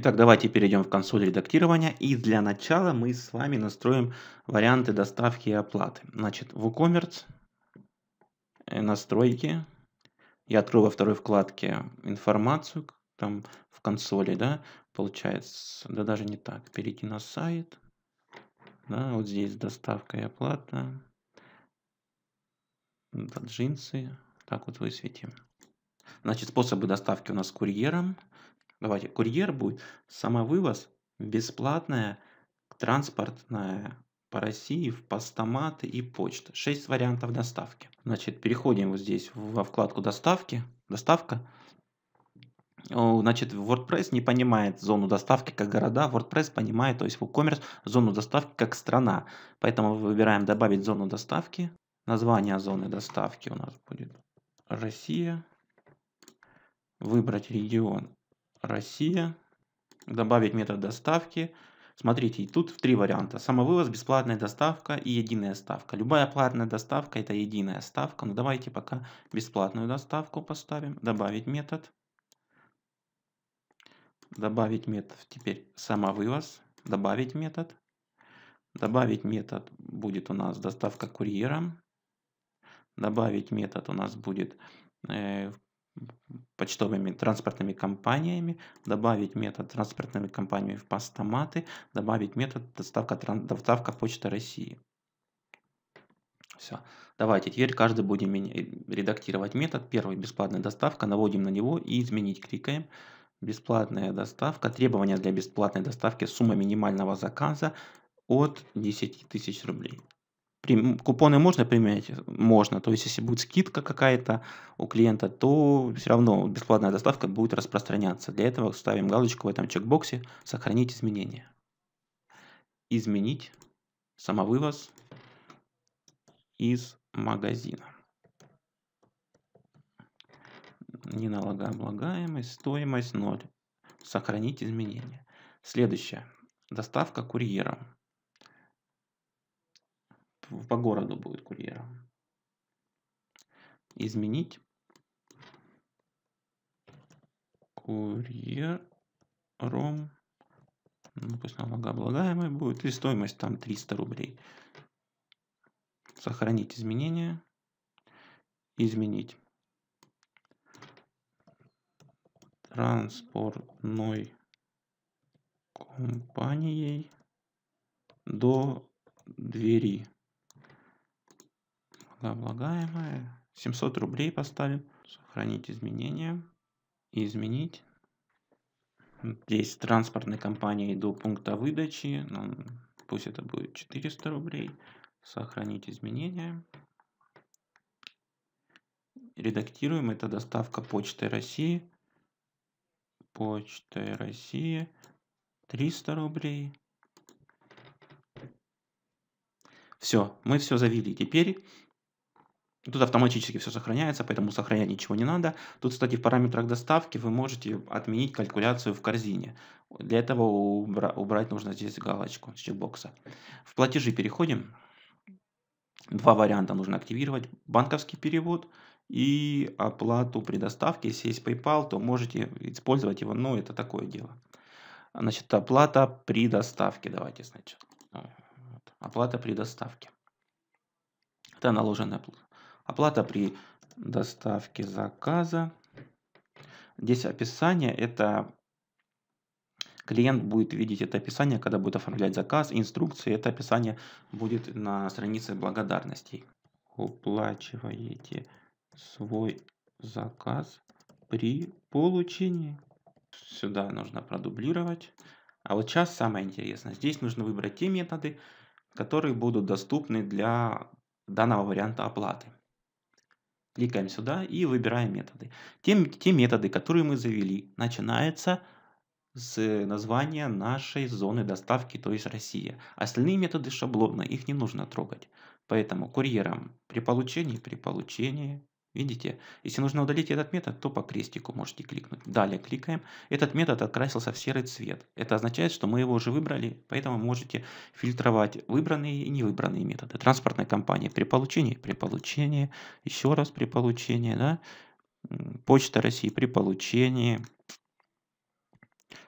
Итак, давайте перейдем в консоль редактирования. И для начала мы с вами настроим варианты доставки и оплаты. Значит, WooCommerce, э, настройки. Я открою во второй вкладке информацию, там в консоли, да, получается, да даже не так, перейти на сайт, да, вот здесь доставка и оплата, да, джинсы, так вот высветим. Значит, способы доставки у нас курьером, давайте, курьер будет, самовывоз, бесплатная, транспортная по России в постаматы и почта. 6 вариантов доставки. Значит, переходим вот здесь во вкладку доставки, доставка. Значит, WordPress не понимает зону доставки как города, WordPress понимает, то есть WooCommerce, зону доставки как страна. Поэтому выбираем добавить зону доставки. Название зоны доставки у нас будет Россия. Выбрать регион Россия, добавить метод доставки. Смотрите, тут три варианта. Самовывоз, бесплатная доставка и единая ставка. Любая платная доставка это единая ставка. Но ну, давайте пока бесплатную доставку поставим. Добавить метод. Добавить метод. Теперь самовывоз. Добавить метод. Добавить метод будет у нас доставка курьером. Добавить метод у нас будет э, почтовыми транспортными компаниями, добавить метод транспортными компаниями в постаматы, добавить метод доставка, доставка почты России. Все. Давайте теперь каждый будем э, редактировать метод. Первый бесплатная доставка. Наводим на него и изменить кликаем. Бесплатная доставка. Требования для бесплатной доставки. Сумма минимального заказа от 10 тысяч рублей. Купоны можно применять? Можно. То есть, если будет скидка какая-то у клиента, то все равно бесплатная доставка будет распространяться. Для этого ставим галочку в этом чекбоксе «Сохранить изменения». Изменить самовывоз из магазина. Неналогооблагаемость, стоимость 0. Сохранить изменения. Следующее. Доставка курьером по городу будет курьером. Изменить. Курьером. Ну, пусть налогооблагаемый будет. И стоимость там 300 рублей. Сохранить изменения. Изменить. Транспортной компанией до двери на облагаемое. 700 рублей поставим. Сохранить изменения. И изменить. Здесь транспортной компании до пункта выдачи. Нам, ну, пусть это будет 400 рублей. Сохранить изменения. Редактируем. Это доставка Почты России. Почтой России 300 рублей. Все, мы все завели. Теперь Тут автоматически все сохраняется, поэтому сохранять ничего не надо. Тут, кстати, в параметрах доставки вы можете отменить калькуляцию в корзине. Для этого убрать нужно здесь галочку с чекбокса. В платежи переходим. Два варианта нужно активировать. Банковский перевод и оплату при доставке. Если есть PayPal, то можете использовать его, но это такое дело. Значит, оплата при доставке. Давайте, значит, оплата при доставке. Это наложенная плата. Оплата при доставке заказа. Здесь описание, это клиент будет видеть это описание, когда будет оформлять заказ, инструкции, это описание будет на странице благодарностей. Уплачиваете свой заказ при получении. Сюда нужно продублировать. А вот сейчас самое интересное. Здесь нужно выбрать те методы, которые будут доступны для данного варианта оплаты. Кликаем сюда и выбираем методы. Те, те методы, которые мы завели, начинаются с названия нашей зоны доставки, то есть Россия. Остальные методы шаблонно, их не нужно трогать. Поэтому курьером при получении, при получении, Видите? Если нужно удалить этот метод, то по крестику можете кликнуть. Далее кликаем. Этот метод окрасился в серый цвет. Это означает, что мы его уже выбрали, поэтому можете фильтровать выбранные и невыбранные методы. Транспортная компания при получении, при получении, еще раз при получении, да? Почта России при получении,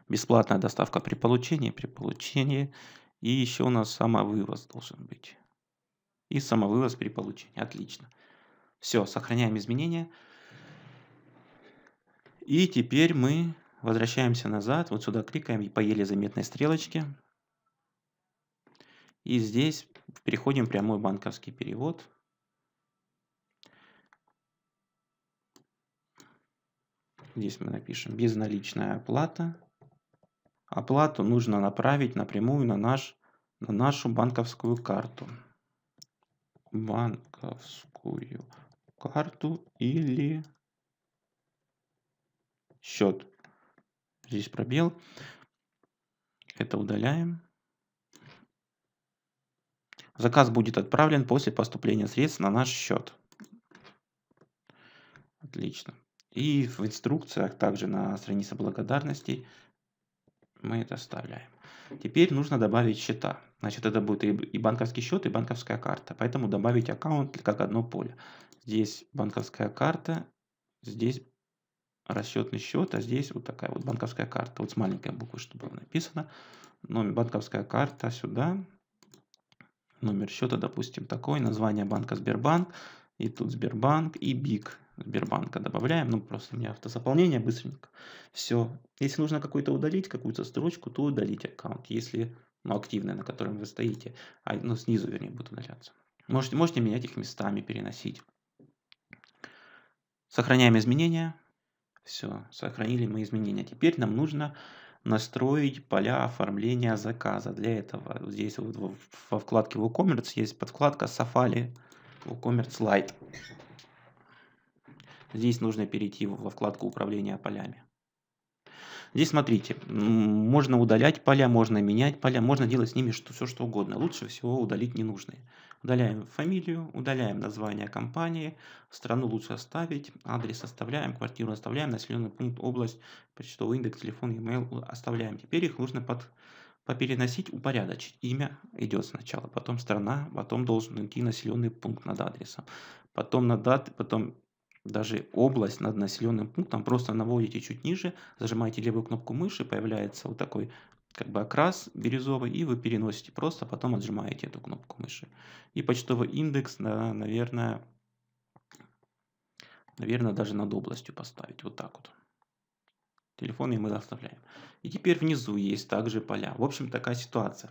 бесплатная доставка при получении, при получении, и еще у нас самовывоз должен быть. И самовывоз при получении. Отлично. Все, сохраняем изменения. И теперь мы возвращаемся назад, вот сюда кликаем и поели еле заметной стрелочке. И здесь переходим в прямой банковский перевод. Здесь мы напишем безналичная оплата. Оплату нужно направить напрямую на, наш, на нашу банковскую карту. Банковскую карту или счет. Здесь пробел. Это удаляем. Заказ будет отправлен после поступления средств на наш счет. Отлично. И в инструкциях, также на странице благодарностей мы это оставляем. Теперь нужно добавить счета. Значит, это будет и банковский счет, и банковская карта. Поэтому добавить аккаунт как одно поле. Здесь банковская карта, здесь расчетный счет, а здесь вот такая вот банковская карта. Вот с маленькой буквы, что было написано. Номер, банковская карта сюда. Номер счета, допустим, такой. Название банка Сбербанк. И тут Сбербанк и БИК Сбербанка добавляем. Ну, просто у меня автозаполнение быстренько. Все. Если нужно какую-то удалить, какую-то строчку, то удалите аккаунт. Если ну, активный, на котором вы стоите, а, ну, снизу, вернее, будет удаляться. Можете, можете менять их местами, переносить. Сохраняем изменения. Все, сохранили мы изменения. Теперь нам нужно настроить поля оформления заказа. Для этого здесь во вкладке WooCommerce есть подкладка Safari WooCommerce Lite. Здесь нужно перейти во вкладку управления полями. Здесь смотрите, можно удалять поля, можно менять поля, можно делать с ними что, все что угодно. Лучше всего удалить ненужные. Удаляем фамилию, удаляем название компании, страну лучше оставить, адрес оставляем, квартиру оставляем, населенный пункт, область, почтовый индекс, телефон, email э, оставляем. Теперь их нужно под попереносить, упорядочить. Имя идет сначала, потом страна, потом должен идти населенный пункт над адресом, потом, над дат, потом даже область над населенным пунктом, просто наводите чуть ниже, зажимаете левую кнопку мыши, появляется вот такой как бы окрас бирюзовый, и вы переносите просто, потом отжимаете эту кнопку мыши. И почтовый индекс, наверное, наверное, даже над областью поставить, вот так вот. Телефоны мы оставляем. И теперь внизу есть также поля. В общем, такая ситуация.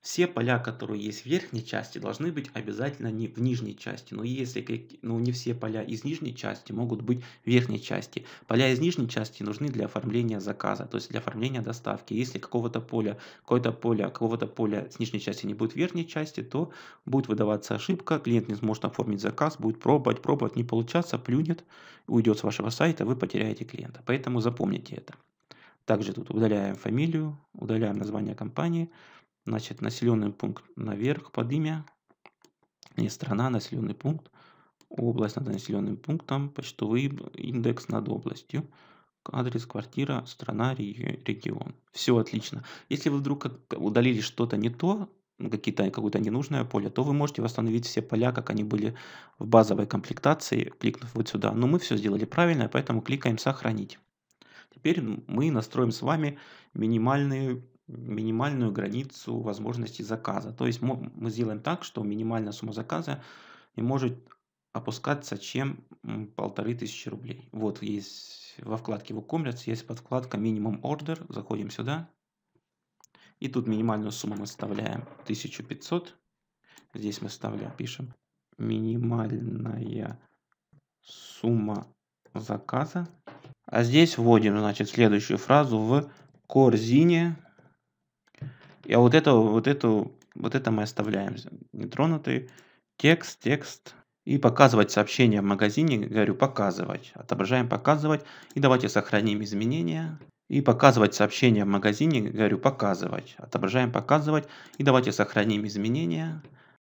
Все поля, которые есть в верхней части, должны быть обязательно не в нижней части. Но если ну, не все поля из нижней части могут быть в верхней части. Поля из нижней части нужны для оформления заказа, то есть для оформления доставки. Если какого-то поля, какое-то поле, какого-то поля с нижней части не будет в верхней части, то будет выдаваться ошибка, клиент не сможет оформить заказ, будет пробовать, пробовать, не получаться, плюнет, уйдет с вашего сайта, вы потеряете клиента. Поэтому запомните это. Также тут удаляем фамилию, удаляем название компании, Значит, населенный пункт наверх под имя. Не страна, населенный пункт. Область над населенным пунктом. Почтовый индекс над областью. Адрес, квартира, страна, регион. Все отлично. Если вы вдруг удалили что-то не то, какие-то, какое-то ненужное поле, то вы можете восстановить все поля, как они были в базовой комплектации, кликнув вот сюда. Но мы все сделали правильно, поэтому кликаем «Сохранить». Теперь мы настроим с вами минимальную минимальную границу возможности заказа. То есть мы сделаем так, что минимальная сумма заказа не может опускаться, чем полторы тысячи рублей. Вот есть во вкладке WooCommerce есть подкладка минимум ордер. Заходим сюда. И тут минимальную сумму мы вставляем 1500. Здесь мы вставляем, пишем минимальная сумма заказа. А здесь вводим, значит, следующую фразу в корзине а вот это, вот эту, вот это мы оставляем нетронутый. Текст, текст. И показывать сообщение в магазине, говорю, показывать. Отображаем показывать. И давайте сохраним изменения. И показывать сообщение в магазине, говорю, показывать. Отображаем показывать. И давайте сохраним изменения.